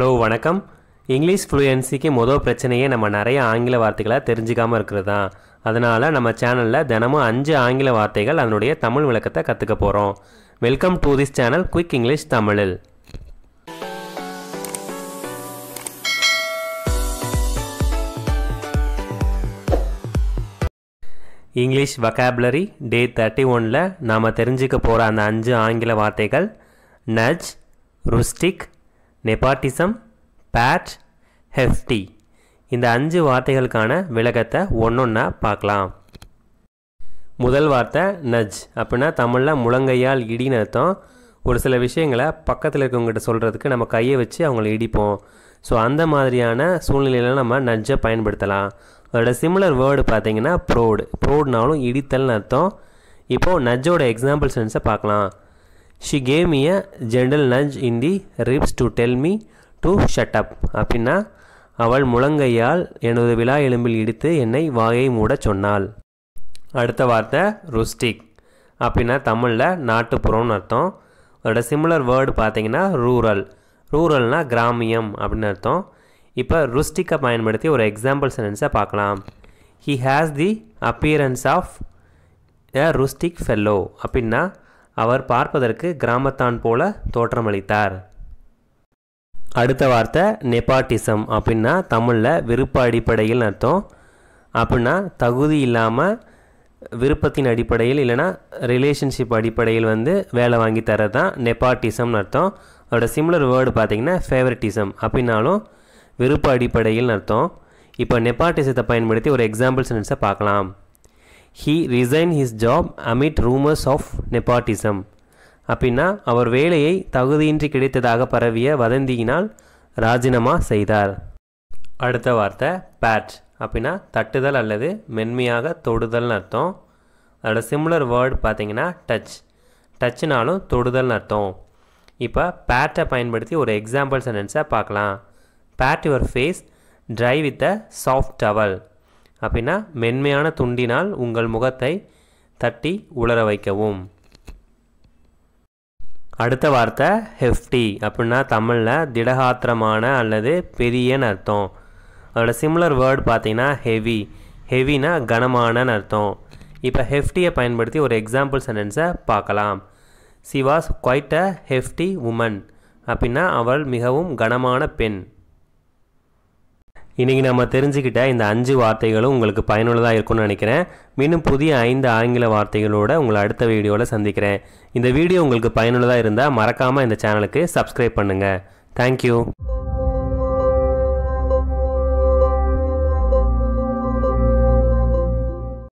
hello வணக்கம் English ஃப்ளூயன்சிக்கு மொதல் பிரச்சனையே நம்ம நிறைய ஆங்கில வார்த்தைகளாக தெரிஞ்சுக்காமல் இருக்கிறது தான் அதனால் நம்ம சேனலில் தினமும் அஞ்சு ஆங்கில வார்த்தைகள் அதனுடைய தமிழ் விளக்கத்தை கற்றுக்க போகிறோம் welcome to this channel quick English தமிழில் இங்கிலீஷ் வக்காபுலரி டே தேர்ட்டி ஒனில் நாம் தெரிஞ்சுக்க போகிற அந்த அஞ்சு ஆங்கில வார்த்தைகள் நஜ் ருஸ்டிக் நெபாட்டிசம் பேட் ஹெஃப்டி இந்த அஞ்சு வார்த்தைகளுக்கான விளக்கத்தை ஒன்றொன்னா பார்க்கலாம் முதல் வார்த்தை நஜ் அப்படின்னா தமிழில் முழங்கையால் இடின்னு அர்த்தம் ஒரு சில விஷயங்களை பக்கத்தில் இருக்கவங்ககிட்ட சொல்கிறதுக்கு நம்ம கையை வச்சு அவங்கள இடிப்போம் ஸோ அந்த மாதிரியான சூழ்நிலையில் நம்ம நஜ்ஜை பயன்படுத்தலாம் அதோட சிமிலர் வேர்டு பார்த்தீங்கன்னா ப்ரோடு ப்ரோடுனாலும் இடித்தல்னு அர்த்தம் இப்போது நஜ்ஜோட எக்ஸாம்பிள் சென்ஸை பார்க்கலாம் she came me a gentle nudge in the ribs to tell me to shut up அப்படின்னா அவள் முழங்கையால் எனது விழா எலும்பில் இடித்து என்னை வாயை மூடச் சொன்னாள் அடுத்த வார்த்தை ருஸ்டிக் அப்படின்னா தமிழில் நாட்டுப்புறம்னு அர்த்தம் அதோட சிம்லர் வேர்டு பார்த்தீங்கன்னா ரூரல் ரூரல்னால் கிராமியம் அப்படின்னு அர்த்தம் இப்போ ருஸ்டிக்கை பயன்படுத்தி ஒரு எக்ஸாம்பிள் சென்டென்ஸை பார்க்கலாம் he has the appearance of a rustic fellow அப்படின்னா அவர் பார்ப்பதற்கு கிராமத்தான் போல தோற்றமளித்தார் அடுத்த வார்த்தை நெப்பாட்டிசம் அப்படின்னா தமிழில் விருப்ப அடிப்படையில் அர்த்தம் அப்படின்னா தகுதி இல்லாமல் விருப்பத்தின் அடிப்படையில் இல்லைனா ரிலேஷன்ஷிப் அடிப்படையில் வந்து வேலை வாங்கி தரது தான் நெப்பாட்டிசம்னு அர்த்தம் அதோட சிம்லர் வேர்டு பார்த்திங்கன்னா ஃபேவரட்டிசம் அப்படின்னாலும் விருப்ப அடிப்படையில் அர்த்தம் இப்போ நெப்பாட்டிசத்தை பயன்படுத்தி ஒரு எக்ஸாம்பிள் சென்டென்ஸை பார்க்கலாம் he resign his job amid rumours of nepotism அப்படின்னா அவர் வேலையை தகுதியின்றி கிடைத்ததாக பரவிய வதந்தியினால் ராஜினாமா செய்தார் அடுத்த வார்த்தை பேட் அப்படின்னா தட்டுதல் அல்லது மென்மையாக தொடுதல்னு அர்த்தம் அதோட சிம்லர் வேர்டு பார்த்தீங்கன்னா டச் டச்சுனாலும் தொடுதல்னு அர்த்தம் இப்போ பேட்டை பயன்படுத்தி ஒரு எக்ஸாம்பிள் சென்டென்ஸை பார்க்கலாம் pat your face dry with a soft towel அப்படின்னா மென்மையான துண்டினால் உங்கள் முகத்தை தட்டி உலர வைக்கவும் அடுத்த வார்த்தை ஹெஃப்டி அப்படின்னா தமிழில் திடகாத்திரமான அல்லது பெரியன்னு அர்த்தம் அதோட சிம்லர் வேர்டு பார்த்தீங்கன்னா ஹெவி ஹெவினா கனமானன்னு அர்த்தம் இப்போ ஹெஃப்டியை பயன்படுத்தி ஒரு எக்ஸாம்பிள் சென்டென்ஸை பார்க்கலாம் she was quite a hefty woman அப்படின்னா அவள் மிகவும் கனமான பெண் இன்றைக்கி நம்ம தெரிஞ்சுக்கிட்ட இந்த அஞ்சு வார்த்தைகளும் உங்களுக்கு பயனுள்ளதாக இருக்கும்னு நினைக்கிறேன் மீண்டும் புதிய ஐந்து ஆங்கில வார்த்தைகளோட உங்களை அடுத்த வீடியோவில் சந்திக்கிறேன் இந்த வீடியோ உங்களுக்கு பயனுள்ளதாக இருந்தால் மறக்காமல் இந்த சேனலுக்கு சப்ஸ்கிரைப் பண்ணுங்கள் தேங்க்யூ